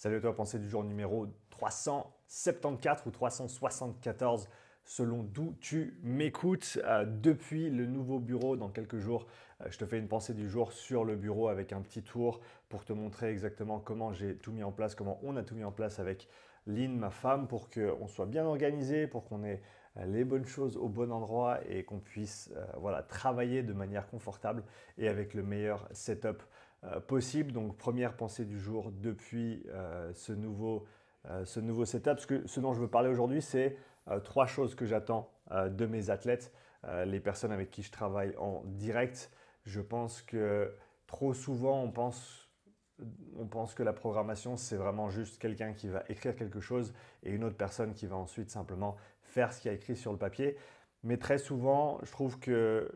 Salut à toi, pensée du jour numéro 374 ou 374 selon d'où tu m'écoutes. Euh, depuis le nouveau bureau, dans quelques jours, euh, je te fais une pensée du jour sur le bureau avec un petit tour pour te montrer exactement comment j'ai tout mis en place, comment on a tout mis en place avec Lynn, ma femme, pour qu'on soit bien organisé, pour qu'on ait euh, les bonnes choses au bon endroit et qu'on puisse voilà, travailler de manière confortable et avec le meilleur setup euh, possible. Donc première pensée du jour depuis euh, ce, nouveau, euh, ce nouveau setup. Ce, dont je veux parler aujourd'hui, c'est trois choses que j'attends de mes athlètes, les personnes avec qui je travaille en direct. Je pense que trop souvent, on pense, on pense que la programmation, c'est vraiment juste quelqu'un qui va écrire quelque chose et une autre personne qui va ensuite simplement faire ce qu'il y a écrit sur le papier. Mais très souvent, je trouve que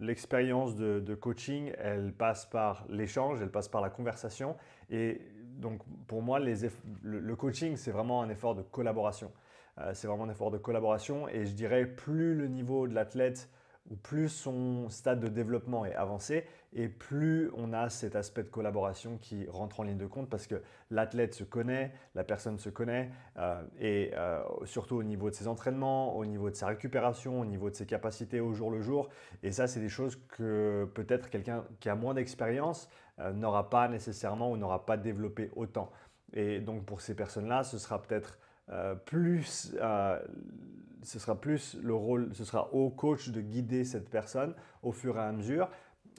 l'expérience de, coaching, elle passe par l'échange, elle passe par la conversation. Et donc, pour moi, le, coaching, c'est vraiment un effort de collaboration. Euh, c'est vraiment un effort de collaboration. Et je dirais, plus le niveau de l'athlète plus son stade de développement est avancé et plus on a cet aspect de collaboration qui rentre en ligne de compte parce que l'athlète se connaît, la personne se connaît euh, et euh, surtout au niveau de ses entraînements, au niveau de sa récupération, au niveau de ses capacités au jour le jour. Et ça, c'est des choses que peut-être quelqu'un qui a moins d'expérience euh, n'aura pas nécessairement ou n'aura pas développé autant. Et donc pour ces personnes-là, ce sera peut-être euh, plus, euh, ce sera plus le rôle, ce sera au coach de guider cette personne au fur et à mesure,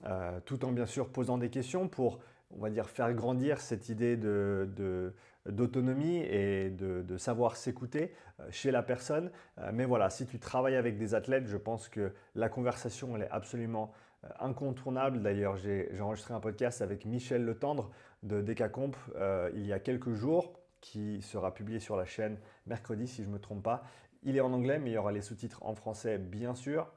euh, tout en bien sûr posant des questions pour, on va dire, faire grandir cette idée d'autonomie de, et de, savoir s'écouter chez la personne. mais voilà, si tu travailles avec des athlètes, je pense que la conversation, elle est absolument incontournable. D'ailleurs, j'ai enregistré un podcast avec Michel Letendre de Decacomp il y a quelques jours qui sera publié sur la chaîne mercredi, si je ne me trompe pas. Il est en anglais, mais il y aura les sous-titres en français, bien sûr.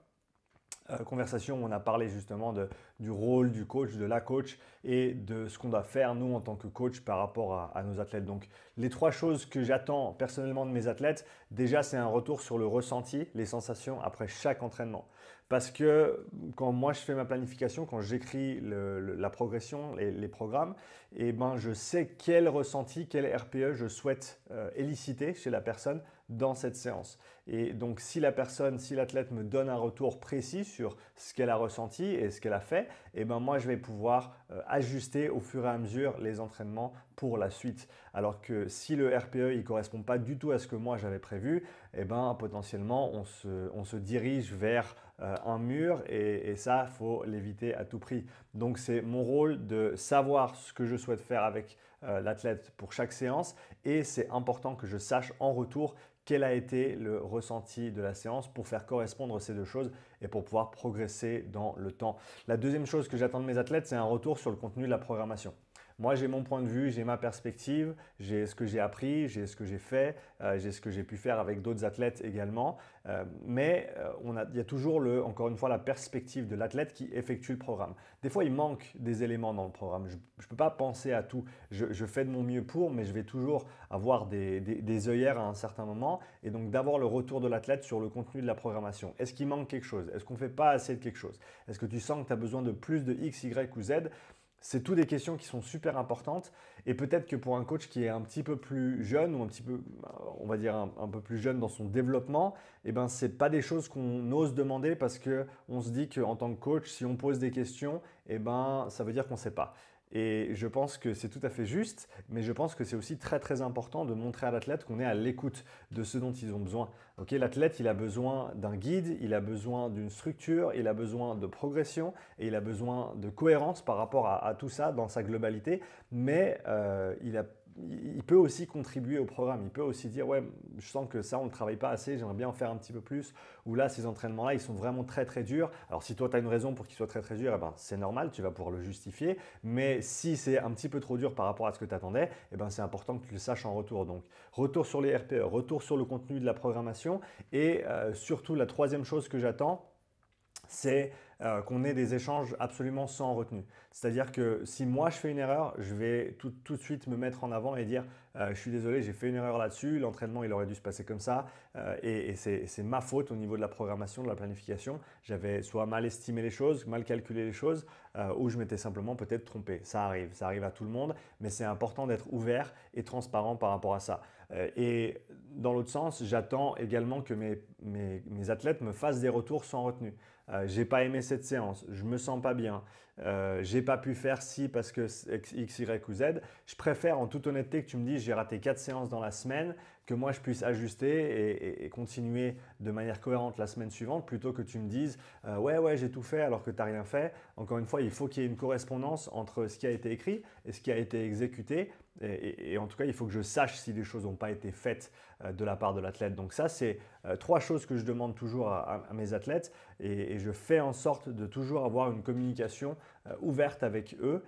Euh, conversation on a parlé justement du rôle du coach, de la coach et de ce qu'on doit faire nous en tant que coach par rapport à, nos athlètes. Donc les trois choses que j'attends personnellement de mes athlètes, déjà c'est un retour sur le ressenti, les sensations après chaque entraînement. Parce que quand moi je fais ma planification, quand j'écris la progression, les, programmes, et eh ben je sais quel ressenti, quel RPE je souhaite euh, éliciter chez la personne dans cette séance. Et donc si la personne, si l'athlète me donne un retour précis sur ce qu'elle a ressenti et ce qu'elle a fait, eh ben moi je vais pouvoir euh, ajuster au fur et à mesure les entraînements pour la suite. Alors que si le RPE il correspond pas du tout à ce que moi j'avais prévu, et eh bien, potentiellement on se, on se dirige vers euh, un mur et, et ça faut l'éviter à tout prix. Donc c'est mon rôle de savoir ce que je souhaite faire avec euh, l'athlète pour chaque séance et c'est important que je sache en retour quel a été le ressenti de la séance pour faire correspondre ces deux choses et pour pouvoir progresser dans le temps. La deuxième chose que j'attends de mes athlètes, c'est un retour sur le contenu de la programmation. Moi, j'ai mon point de vue, j'ai ma perspective, j'ai ce que j'ai appris, j'ai ce que j'ai fait, euh, j'ai ce que j'ai pu faire avec d'autres athlètes également. Euh, mais euh, il y a toujours, le, encore une fois, la perspective de l'athlète qui effectue le programme. Des fois, il manque des éléments dans le programme. Je ne peux pas penser à tout. Je, fais de mon mieux pour, mais je vais toujours avoir des, des œillères à un certain moment. Et donc, d'avoir le retour de l'athlète sur le contenu de la programmation. Est-ce qu'il manque quelque chose Est-ce qu'on ne fait pas assez de quelque chose Est-ce que tu sens que tu as besoin de plus de X, Y ou Z c'est toutes des questions qui sont super importantes et peut-être que pour un coach qui est un petit peu plus jeune ou un petit peu, euh, on va dire un, peu plus jeune dans son développement, eh ben c'est pas des choses qu'on ose demander parce que on se dit qu'en tant que coach, si on pose des questions, eh ben ça veut dire qu'on sait pas. Et je pense que c'est tout à fait juste, mais je pense que c'est aussi très très important de montrer à l'athlète qu'on est à l'écoute de ce dont ils ont besoin. Ok, l'athlète, il a besoin d'un guide, il a besoin d'une structure, il a besoin de progression et il a besoin de cohérence par rapport à, tout ça dans sa globalité, mais euh, il a il peut aussi contribuer au programme. Il peut aussi dire ouais, je sens que ça on ne travaille pas assez, j'aimerais bien en faire un petit peu plus. Ou là, ces entraînements-là, ils sont vraiment très très durs. Alors si toi tu as une raison pour qu'ils soient très très durs, eh ben c'est normal, tu vas pouvoir le justifier. Mais si c'est un petit peu trop dur par rapport à ce que tu attendais, eh ben c'est important que tu le saches en retour. Donc retour sur les RPE, retour sur le contenu de la programmation et euh, surtout la troisième chose que j'attends, c'est euh, qu'on ait des échanges absolument sans retenue. C'est-à-dire que si moi je fais une erreur, je vais tout, tout de suite me mettre en avant et dire euh, je suis désolé, j'ai fait une erreur là-dessus, l'entraînement il aurait dû se passer comme ça, euh, et, c'est ma faute au niveau de la programmation, de la planification. J'avais soit mal estimé les choses, mal calculé les choses, ou je m'étais simplement peut-être trompé. Ça arrive, ça arrive à tout le monde, mais c'est important d'être ouvert et transparent par rapport à ça. et dans l'autre sens, j'attends également que mes, mes, mes, athlètes me fassent des retours sans retenue. j'ai pas aimé cette séance, je me sens pas bien, euh, j'ai pas pu faire si parce que X, Y ou Z, je préfère en toute honnêteté que tu me dises j'ai raté 4 séances dans la semaine, que moi je puisse ajuster et, continuer de manière cohérente la semaine suivante plutôt que tu me dises euh, ouais ouais j'ai tout fait alors que tu n'as rien fait. Encore une fois, il faut qu'il y ait une correspondance entre ce qui a été écrit et ce qui a été exécuté et, en tout cas, il faut que je sache si des choses n'ont pas été faites euh, de la part de l'athlète. Donc ça, c'est euh, trois choses que je demande toujours à, mes athlètes et, je fais en sorte de toujours avoir une communication euh, ouverte avec eux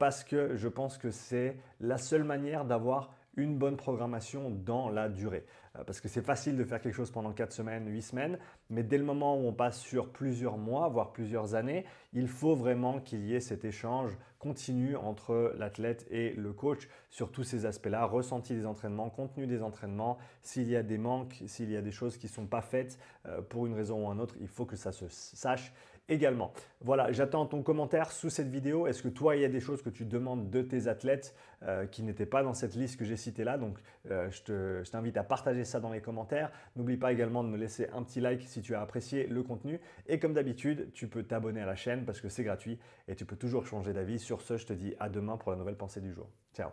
parce que je pense que c'est la seule manière d'avoir une bonne programmation dans la durée. Euh, parce que c'est facile de faire quelque chose pendant 4 semaines, 8 semaines, mais dès le moment où on passe sur plusieurs mois, voire plusieurs années, il faut vraiment qu'il y ait cet échange continu entre l'athlète et le coach sur tous ces aspects-là, ressenti des entraînements, contenu des entraînements, s'il y a des manques, s'il y a des choses qui ne sont pas faites euh, pour une raison ou une autre, il faut que ça se sache également. Voilà, j'attends ton commentaire sous cette vidéo. Est-ce que toi, il y a des choses que tu demandes de tes athlètes euh, qui n'étaient pas dans cette liste que j'ai citée là Donc, je t'invite à partager ça dans les commentaires. N'oublie pas également de me laisser un petit like si tu as apprécié le contenu. Et comme d'habitude, tu peux t'abonner à la chaîne parce que c'est gratuit et tu peux toujours changer d'avis. Sur ce, je te dis à demain pour la nouvelle pensée du jour. Ciao